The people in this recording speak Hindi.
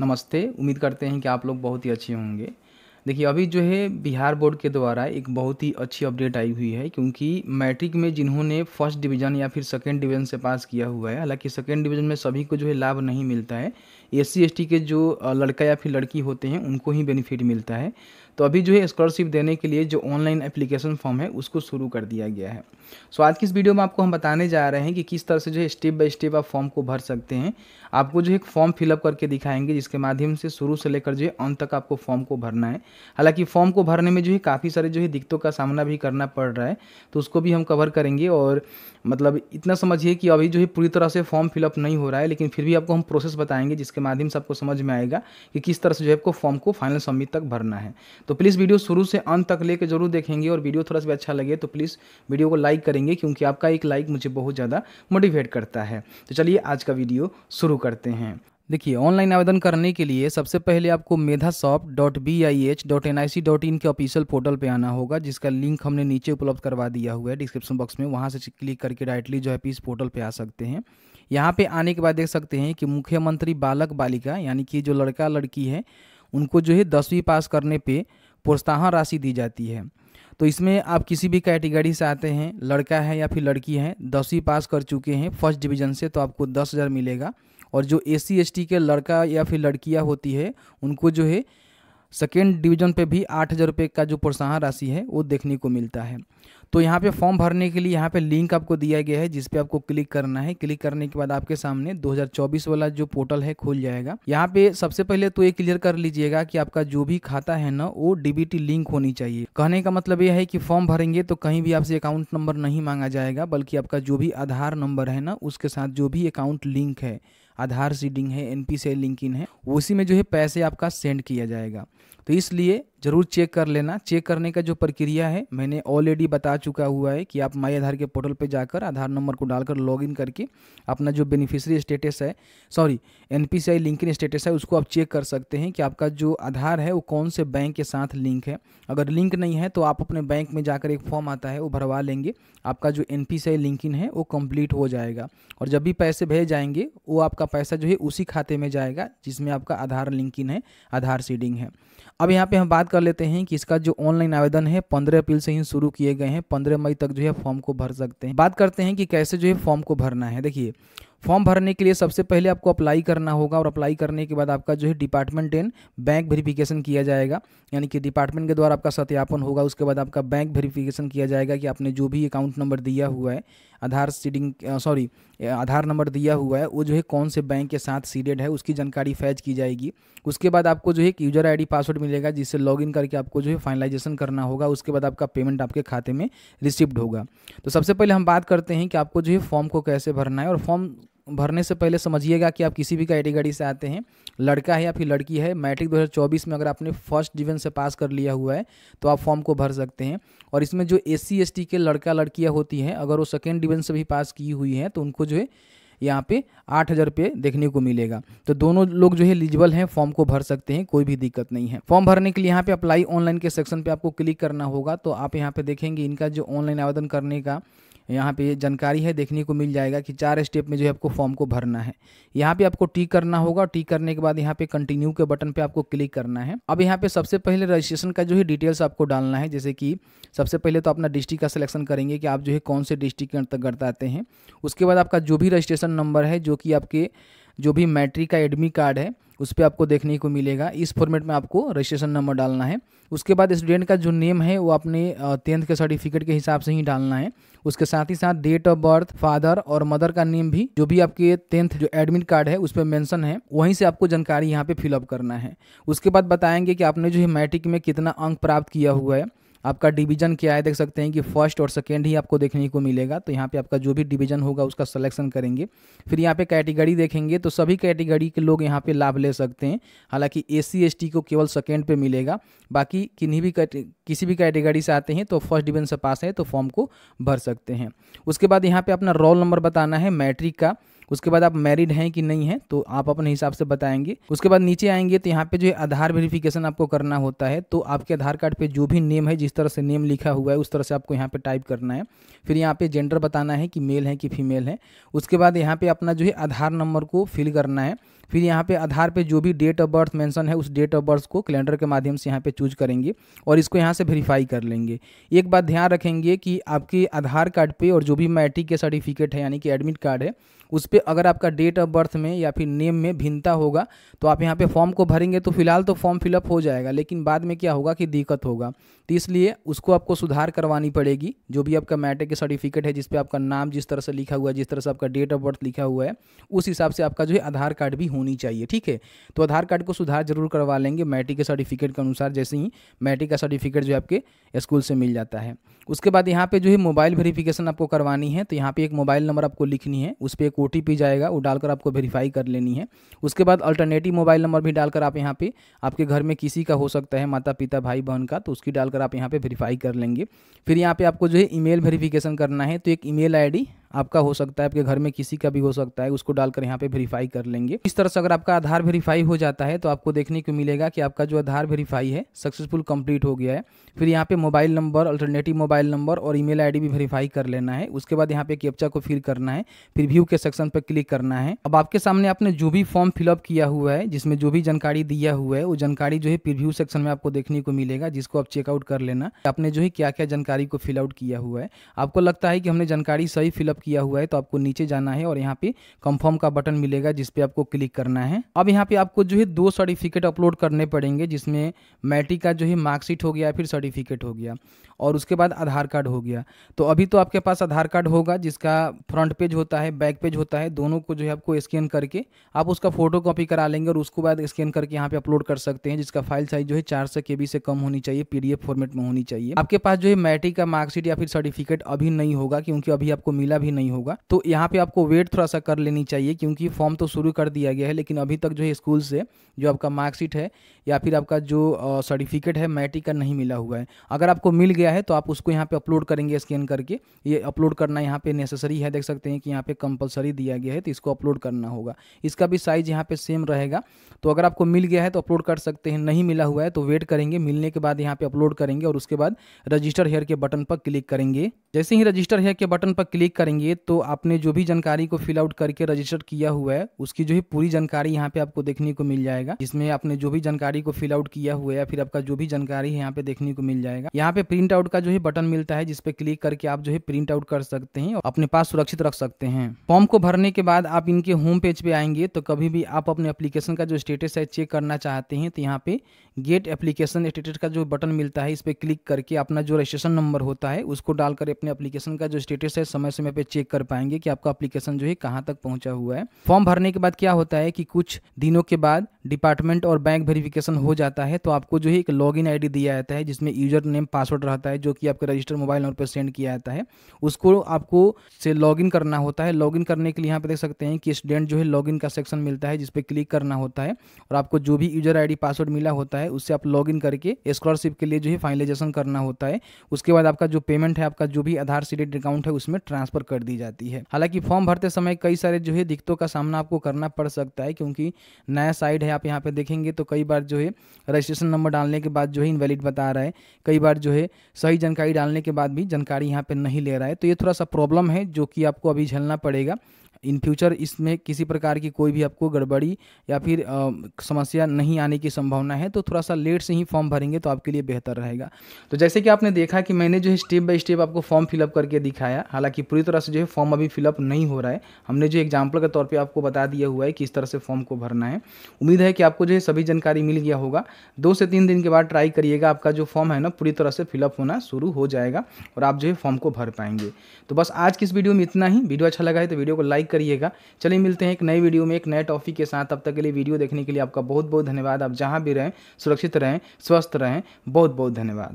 नमस्ते उम्मीद करते हैं कि आप लोग बहुत ही अच्छे होंगे देखिए अभी जो है बिहार बोर्ड के द्वारा एक बहुत ही अच्छी अपडेट आई हुई है क्योंकि मैट्रिक में जिन्होंने फर्स्ट डिवीज़न या फिर सेकेंड डिवीज़न से पास किया हुआ है हालांकि सेकेंड डिवीज़न में सभी को जो है लाभ नहीं मिलता है एस सी के जो लड़का या फिर लड़की होते हैं उनको ही बेनिफिट मिलता है तो अभी जो है स्कॉलरशिप देने के लिए जो ऑनलाइन एप्लीकेशन फॉर्म है उसको शुरू कर दिया गया है सो आज की इस वीडियो में आपको हम बताने जा रहे हैं कि किस तरह से जो है स्टेप बाय स्टेप आप फॉर्म को भर सकते हैं आपको जो है एक फॉर्म फिलअप करके दिखाएंगे जिसके माध्यम से शुरू से लेकर जो है अंत तक आपको फॉर्म को भरना है हालांकि फॉर्म को भरने में जो है काफ़ी सारे जो है दिक्कतों का सामना भी करना पड़ रहा है तो उसको भी हम कवर करेंगे और मतलब इतना समझिए कि अभी जो है पूरी तरह से फॉर्म फिलअप नहीं हो रहा है लेकिन फिर भी आपको हम प्रोसेस बताएंगे जिसके माध्यम से आपको समझ में आएगा कि किस तरह से जो है आपको फॉर्म को फाइनल सबमिट तक भरना है तो प्लीज़ वीडियो शुरू से अंत तक लेकर जरूर देखेंगे और वीडियो थोड़ा सा अच्छा लगे तो प्लीज़ वीडियो को लाइक करेंगे क्योंकि आपका एक लाइक मुझे बहुत ज़्यादा मोटिवेट करता है तो चलिए आज का वीडियो शुरू करते हैं देखिए ऑनलाइन आवेदन करने के लिए सबसे पहले आपको Medhasoft dot B I H dot N I C dot in के ऑफिशियल पोर्टल पे आना होगा जिसका लिंक हमने नीचे उपलब्ध करवा दिया हुआ है डिस्क्रिप्शन बॉक्स में वहाँ से क्लिक करके डायरेक्टली जो है इस पोर्टल पे आ सकते हैं यहाँ पे आने के बाद देख सकते हैं कि मुख्यमंत्री बालक बालिका यानी कि जो लड़का लड़की है उनको जो है दसवीं पास करने पर प्रोत्साहन राशि दी जाती है तो इसमें आप किसी भी कैटेगरी से आते हैं लड़का है या फिर लड़की है दसवीं पास कर चुके हैं फर्स्ट डिविजन से तो आपको दस हज़ार मिलेगा और जो ए सी के लड़का या फिर लड़कियाँ होती है उनको जो है सेकेंड डिवीजन पे भी आठ हज़ार रुपये का जो प्रोत्साहन राशि है वो देखने को मिलता है तो यहाँ पे फॉर्म भरने के लिए यहाँ पे लिंक आपको दिया गया है जिस पे आपको क्लिक करना है क्लिक करने के बाद आपके सामने 2024 वाला जो पोर्टल है खुल जाएगा यहाँ पे सबसे पहले तो ये क्लियर कर लीजिएगा कि आपका जो भी खाता है ना वो डीबीटी लिंक होनी चाहिए कहने का मतलब यह है कि फॉर्म भरेंगे तो कहीं भी आपसे अकाउंट नंबर नहीं मांगा जाएगा बल्कि आपका जो भी आधार नंबर है ना उसके साथ जो भी अकाउंट लिंक है आधार सीडिंग है एन पी से लिंक इन है उसी में जो है पैसे आपका सेंड किया जाएगा तो इसलिए ज़रूर चेक कर लेना चेक करने का जो प्रक्रिया है मैंने ऑलरेडी बता चुका हुआ है कि आप माई आधार के पोर्टल पर जाकर आधार नंबर को डालकर लॉगिन करके अपना जो बेनिफिशियरी स्टेटस है sorry N P C I linking status है उसको आप चेक कर सकते हैं कि आपका जो आधार है वो कौन से बैंक के साथ लिंक है अगर लिंक नहीं है तो आप अपने बैंक में जाकर एक फॉर्म आता है वो भरवा लेंगे आपका जो N P C I linking है वो कम्प्लीट हो जाएगा और जब भी पैसे भेज जाएंगे वो आपका पैसा जो है उसी खाते में जाएगा जिसमें आपका आधार लिंकिन है आधार सीडिंग है अब यहाँ पे हम बात कर लेते हैं कि इसका जो ऑनलाइन आवेदन है पंद्रह अप्रैल से ही शुरू किए गए हैं पंद्रह मई तक जो है फॉर्म को भर सकते हैं बात करते हैं कि कैसे जो है फॉर्म को भरना है देखिए फॉर्म भरने के लिए सबसे पहले आपको अप्लाई करना होगा और अप्लाई करने के बाद आपका जो है डिपार्टमेंट एंड बैंक वेरिफिकेशन किया जाएगा यानी कि डिपार्टमेंट के द्वारा आपका सत्यापन होगा उसके बाद आपका बैंक वेरिफिकेशन किया जाएगा कि आपने जो भी अकाउंट नंबर दिया हुआ है Aadhaar seeding sorry Aadhaar number दिया हुआ है वो जो है कौन से बैंक के साथ सीडेड है उसकी जानकारी फैज की जाएगी उसके बाद आपको जो है एक यूजर आई पासवर्ड मिलेगा जिससे लॉग करके आपको जो है फाइनलाइजेशन करना होगा उसके बाद आपका पेमेंट आपके खाते में रिसिप्ड होगा तो सबसे पहले हम बात करते हैं कि आपको जो है फॉर्म को कैसे भरना है और फॉर्म भरने से पहले समझिएगा कि आप किसी भी कैटेगरी से आते हैं लड़का है या फिर लड़की है मैट्रिक 2024 में अगर आपने फर्स्ट डिवीजन से पास कर लिया हुआ है तो आप फॉर्म को भर सकते हैं और इसमें जो एस सी के लड़का लड़कियाँ होती हैं अगर वो सेकेंड डिवीजन से भी पास की हुई हैं तो उनको जो है यहाँ पे आठ हज़ार रुपये देखने को मिलेगा तो दोनों लोग जो है एलिजिबल हैं फॉर्म को भर सकते हैं कोई भी दिक्कत नहीं है फॉर्म भरने के लिए यहाँ पे अप्लाई ऑनलाइन के सेक्शन पे आपको क्लिक करना होगा तो आप यहाँ पे देखेंगे इनका जो ऑनलाइन आवेदन करने का यहाँ पे जानकारी है देखने को मिल जाएगा कि चार स्टेप में जो है आपको फॉर्म को भरना है यहाँ पे आपको टी करना होगा टी करने के बाद यहाँ पे कंटिन्यू के बटन पे आपको क्लिक करना है अब यहाँ पे सबसे पहले रजिस्ट्रेशन का जो है डिटेल्स आपको डालना है जैसे कि सबसे पहले तो अपना डिस्ट्रिक्ट का सिलेक्शन करेंगे कि आप जो है कौन से डिस्ट्रिक्ट के अंतर्गत आते हैं उसके बाद आपका जो भी रजिस्ट्रेशन नंबर है जो कि आपके जो भी मैट्रिक का एडमी कार्ड है उस पर आपको देखने को मिलेगा इस फॉर्मेट में आपको रजिस्ट्रेशन नंबर डालना है उसके बाद स्टूडेंट का जो नेम है वो अपने टेंथ के सर्टिफिकेट के हिसाब से ही डालना है उसके साथ ही साथ डेट ऑफ बर्थ फादर और मदर का नेम भी जो भी आपके टेंथ जो एडमिट कार्ड है उस पर मैंसन है वहीं से आपको जानकारी यहाँ पे फिलअप करना है उसके बाद बताएंगे कि आपने जो है मैट्रिक में कितना अंक प्राप्त किया हुआ है आपका डिवीजन क्या है देख सकते हैं कि फर्स्ट और सेकेंड ही आपको देखने को मिलेगा तो यहाँ पे आपका जो भी डिवीजन होगा उसका सलेक्शन करेंगे फिर यहाँ पे कैटेगरी देखेंगे तो सभी कैटेगरी के लोग यहाँ पे लाभ ले सकते हैं हालांकि ए सी को केवल सेकेंड पे मिलेगा बाकी किन्हीं भी किसी भी कैटेगरी से आते हैं तो फर्स्ट डिवीजन से पास है तो फॉर्म को भर सकते हैं उसके बाद यहाँ पर अपना रोल नंबर बताना है मैट्रिक का उसके बाद आप मैरिड हैं कि नहीं है तो आप अपने हिसाब से बताएंगे उसके बाद नीचे आएंगे तो यहाँ पे जो है आधार वेरिफिकेशन आपको करना होता है तो आपके आधार कार्ड पे जो भी नेम है जिस तरह से नेम लिखा हुआ है उस तरह से आपको यहाँ पे टाइप करना है फिर यहाँ पे जेंडर बताना है कि मेल है कि फीमेल है उसके बाद यहाँ पे अपना जो है आधार नंबर को फिल करना है फिर यहाँ पे आधार पे जो भी डेट ऑफ बर्थ मेंशन है उस डेट ऑफ बर्थ को कैलेंडर के माध्यम से यहाँ पे चूज करेंगे और इसको यहाँ से वेरीफाई कर लेंगे एक बात ध्यान रखेंगे कि आपके आधार कार्ड पे और जो भी मैट्रिक के सर्टिफिकेट है यानी कि एडमिट कार्ड है उस पर अगर आपका डेट ऑफ बर्थ में या फिर नेम में भिन्नता होगा तो आप यहाँ पे फॉर्म को भरेंगे तो फिलहाल तो फॉर्म फिलअप हो जाएगा लेकिन बाद में क्या होगा कि दिक्कत होगा तो इसलिए उसको आपको सुधार करवानी पड़ेगी जो भी आपका मैट्रिक सर्टिफिकेट है जिस पे आपका नाम जिस तरह से लिखा हुआ है जिस तरह से आपका डेट ऑफ बर्थ लिखा हुआ है उस हिसाब से आपका जो है आधार कार्ड भी होनी चाहिए ठीक है तो आधार कार्ड को सुधार जरूर करवा लेंगे मैट्रिक के सर्टिफिकेट के अनुसार जैसे ही मैट्रिक का सर्टिफिकेट जो है आपके स्कूल से मिल जाता है उसके बाद यहाँ पे जो है मोबाइल वेरीफिकेशन आपको करवानी है तो यहाँ पे एक मोबाइल नंबर आपको लिखनी है उस पर एक ओ जाएगा वो डालकर आपको वेरीफाई कर लेनी है उसके बाद अल्टरनेटिव मोबाइल नंबर भी डालकर आप यहाँ पे आपके घर में किसी का हो सकता है माता पिता भाई बहन का तो उसकी डालकर आप यहाँ पर वेरीफाई कर लेंगे फिर यहाँ पे आपको जो है ई मेल रजिस्ट्रेशन करना है तो एक ईमेल आईडी आपका हो सकता है आपके घर में किसी का भी हो सकता है उसको डालकर यहाँ पे वेरीफाई कर लेंगे इस तरह से अगर आपका आधार वेरीफाई हो जाता है तो आपको देखने को मिलेगा कि आपका जो आधार वेरीफाई है सक्सेसफुल कंप्लीट हो गया है फिर यहाँ पे mobile number alternative mobile number और ईमेल आईडी भी वेरीफाई कर लेना है उसके बाद यहाँ पे कैप्चा को फिल करना है फिर व्यू के सेक्शन पर क्लिक करना है अब आपके सामने आपने जो भी फॉर्म फिलअप किया हुआ है जिसमें जो भी जानकारी दिया हुआ है वो जानकारी जो है प्रिव्यू सेक्शन में आपको देखने को मिलेगा जिसको आप चेकआउट कर लेना आपने जो है क्या क्या जानकारी को फिलआउट किया हुआ है आपको लगता है कि हमने जानकारी सही फिलअप किया हुआ है तो आपको नीचे जाना है और यहाँ पे कंफर्म का बटन मिलेगा जिस पे आपको क्लिक करना है अब यहाँ पे आपको जो है दो सर्टिफिकेट अपलोड करने पड़ेंगे जिसमें मैट्रिक का जो है मार्कशीट हो गया फिर सर्टिफिकेट हो गया और उसके बाद आधार कार्ड हो गया तो अभी तो आपके पास आधार कार्ड होगा जिसका फ्रंट पेज होता है बैक पेज होता है दोनों को जो है आपको स्कैन करके आप उसका फोटो कॉपी करा लेंगे और उसको बाद स्कैन करके यहाँ पे अपलोड कर सकते हैं जिसका फाइल साइज जो है चार सौ के से कम होनी चाहिए पीडीएफ फॉर्मेट में होनी चाहिए आपके पास जो है मैट्रिक का मार्कशीट या फिर सर्टिफिकेट अभी नहीं होगा क्योंकि अभी आपको मिला भी भी नहीं होगा तो यहाँ पे आपको वेट थोड़ा सा कर लेनी चाहिए क्योंकि फॉर्म तो शुरू कर दिया गया है लेकिन अभी तक जो है स्कूल से जो आपका मार्कशीट है या फिर आपका जो सर्टिफिकेट है मैट्रिक का नहीं मिला हुआ है अगर आपको मिल गया है तो आप उसको यहाँ पे अपलोड करेंगे स्कैन करके ये अपलोड करना यहाँ पे नेसेसरी है देख सकते हैं कि यहाँ पे कंपलसरी दिया गया है तो इसको अपलोड करना होगा इसका भी साइज यहाँ पे सेम रहेगा तो अगर आपको मिल गया है तो अपलोड कर सकते हैं नहीं मिला हुआ है तो वेट करेंगे मिलने के बाद यहाँ पे अपलोड करेंगे और उसके बाद रजिस्टर हेयर के बटन पर क्लिक करेंगे जैसे ही रजिस्टर हेयर के बटन पर क्लिक करेंगे करेंगे तो आपने जो भी जानकारी को फिल आउट करके रजिस्टर किया हुआ है उसकी जो है पूरी जानकारी यहाँ पे आपको देखने को मिल जाएगा जिसमें आपने जो भी जानकारी को फिल आउट किया हुआ है फिर आपका जो भी जानकारी है यहाँ पे देखने को मिल जाएगा यहाँ पे प्रिंट आउट का जो है बटन मिलता है जिसपे क्लिक करके आप जो है प्रिंट आउट कर सकते हैं अपने पास सुरक्षित रख सकते हैं फॉर्म को भरने के बाद आप इनके होम पेज पे आएंगे तो कभी भी आप अपने एप्लीकेशन का जो स्टेटस है चेक करना चाहते हैं तो यहाँ पे गेट एप्लीकेशन स्टेटस का जो बटन मिलता है इस पर क्लिक करके अपना जो रजिस्ट्रेशन नंबर होता है उसको डालकर अपने एप्लीकेशन का जो स्टेटस है समय समय पे चेक कर पाएंगे कि आपका एप्लीकेशन जो है कहाँ तक पहुँचा हुआ है फॉर्म भरने के बाद क्या होता है कि कुछ दिनों के बाद डिपार्टमेंट और बैंक वेरिफिकेशन हो जाता है तो आपको जो है एक लॉग इन दिया जाता है जिसमें यूजर नेम पासवर्ड रहता है जो कि आपके रजिस्टर मोबाइल नंबर पर सेंड किया जाता है उसको आपको से लॉग करना होता है लॉग करने के लिए यहाँ पर देख सकते हैं कि स्टूडेंट जो है लॉग का सेक्शन मिलता है जिसपे क्लिक करना होता है और आपको जो भी यूजर आई पासवर्ड मिला होता है उससे आप लॉग करके स्कॉलरशिप के लिए जो है फाइनलाइजेशन करना होता है उसके बाद आपका जो पेमेंट है आपका जो भी आधार सीडेड अकाउंट है उसमें ट्रांसफर कर कर दी जाती है हालांकि फॉर्म भरते समय कई सारे जो है दिक्कतों का सामना आपको करना पड़ सकता है क्योंकि नया साइड है आप यहाँ पे देखेंगे तो कई बार जो है रजिस्ट्रेशन नंबर डालने के बाद जो है इनवैलिड बता रहा है कई बार जो है सही जानकारी डालने के बाद भी जानकारी यहाँ पे नहीं ले रहा है तो ये थोड़ा सा प्रॉब्लम है जो कि आपको अभी झेलना पड़ेगा इन फ्यूचर इसमें किसी प्रकार की कोई भी आपको गड़बड़ी या फिर आ, समस्या नहीं आने की संभावना है तो थोड़ा सा लेट से ही फॉर्म भरेंगे तो आपके लिए बेहतर रहेगा तो जैसे कि आपने देखा कि मैंने जो है स्टेप बाय स्टेप आपको फॉर्म फिलअप करके दिखाया हालांकि पूरी तरह से जो है फॉर्म अभी फिलअप नहीं हो रहा है हमने जो एग्जाम्पल के तौर पर आपको बता दिया हुआ है किस तरह से फॉर्म को भरना है उम्मीद है कि आपको जो है सभी जानकारी मिल गया होगा दो से तीन दिन के बाद ट्राई करिएगा आपका जो फॉर्म है ना पूरी तरह से फिलअप होना शुरू हो जाएगा और आप जो है फॉर्म को भर पाएंगे तो बस आज की इस वीडियो में इतना ही वीडियो अच्छा लगा है तो वीडियो को लाइक करिएगा चलिए मिलते हैं एक नई वीडियो में एक नए टॉपिक के साथ अब तक के लिए वीडियो देखने के लिए आपका बहुत बहुत धन्यवाद आप जहाँ भी रहें सुरक्षित रहें स्वस्थ रहें बहुत बहुत धन्यवाद